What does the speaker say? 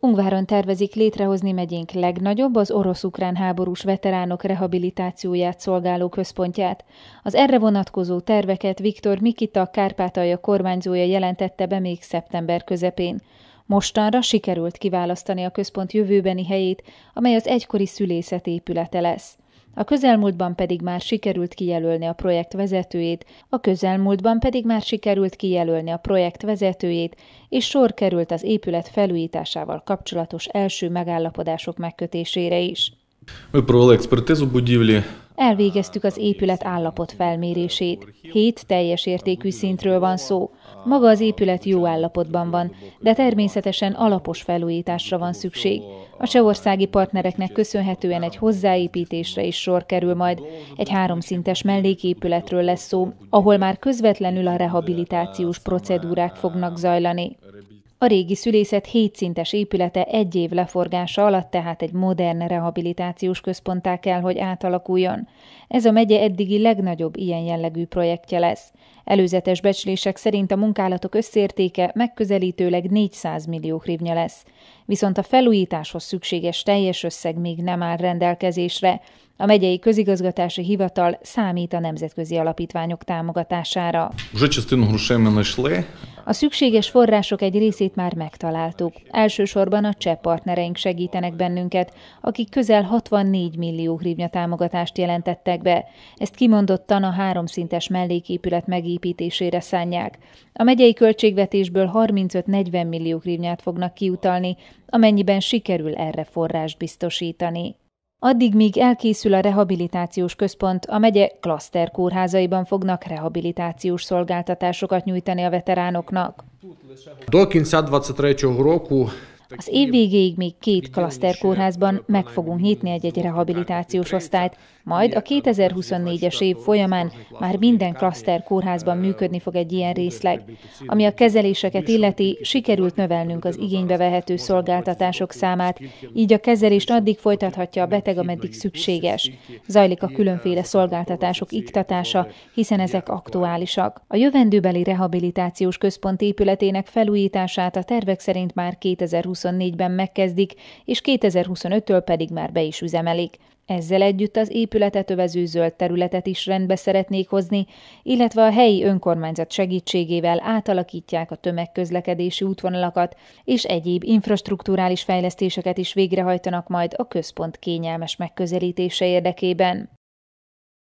Ungváron tervezik létrehozni megyénk legnagyobb az orosz-ukrán háborús veteránok rehabilitációját szolgáló központját. Az erre vonatkozó terveket Viktor Mikita Kárpátalja kormányzója jelentette be még szeptember közepén. Mostanra sikerült kiválasztani a központ jövőbeni helyét, amely az egykori szülészet épülete lesz. A közelmúltban pedig már sikerült kijelölni a projekt vezetőjét, a közelmúltban pedig már sikerült kijelölni a projekt vezetőjét, és sor került az épület felújításával kapcsolatos első megállapodások megkötésére is. Ми провели експертизу будівлі. Elvégeztük az épület állapot felmérését. Hét teljes értékű szintről van szó. Maga az épület jó állapotban van, de természetesen alapos felújításra van szükség. A csehországi partnereknek köszönhetően egy hozzáépítésre is sor kerül majd. Egy háromszintes melléképületről lesz szó, ahol már közvetlenül a rehabilitációs procedúrák fognak zajlani. A régi szülészet hétszintes épülete egy év leforgása alatt tehát egy modern rehabilitációs központtá kell, hogy átalakuljon. Ez a megye eddigi legnagyobb ilyen jellegű projektje lesz. Előzetes becslések szerint a munkálatok összértéke megközelítőleg 400 millió hrivnya lesz. Viszont a felújításhoz szükséges teljes összeg még nem áll rendelkezésre. A megyei közigazgatási hivatal számít a nemzetközi alapítványok támogatására. частину грошей ми знайшли, a szükséges források egy részét már megtaláltuk. Elsősorban a cseh partnereink segítenek bennünket, akik közel 64 millió hrivnya támogatást jelentettek be. Ezt kimondottan a háromszintes melléképület megépítésére szánják. A megyei költségvetésből 35-40 millió hrivnyát fognak kiutalni, amennyiben sikerül erre forrást biztosítani. Addig, míg elkészül a rehabilitációs központ, a megye klaszter kórházaiban fognak rehabilitációs szolgáltatásokat nyújtani a veteránoknak. До кінця 23-го року az év végéig még két klaszterkórházban meg fogunk nyitni egy-egy rehabilitációs osztályt, majd a 2024-es év folyamán már minden klaszterkórházban működni fog egy ilyen részleg. Ami a kezeléseket illeti, sikerült növelnünk az igénybe vehető szolgáltatások számát, így a kezelést addig folytathatja a beteg, ameddig szükséges. Zajlik a különféle szolgáltatások iktatása, hiszen ezek aktuálisak. A jövendőbeli rehabilitációs központ épületének felújítását a tervek szerint már 2020 2024-ben megkezdik, és 2025-től pedig már be is üzemelik. Ezzel együtt az épületet övező zöld területet is rendbe szeretnék hozni, illetve a helyi önkormányzat segítségével átalakítják a tömegközlekedési útvonalakat, és egyéb infrastruktúrális fejlesztéseket is végrehajtanak majd a központ kényelmes megközelítése érdekében.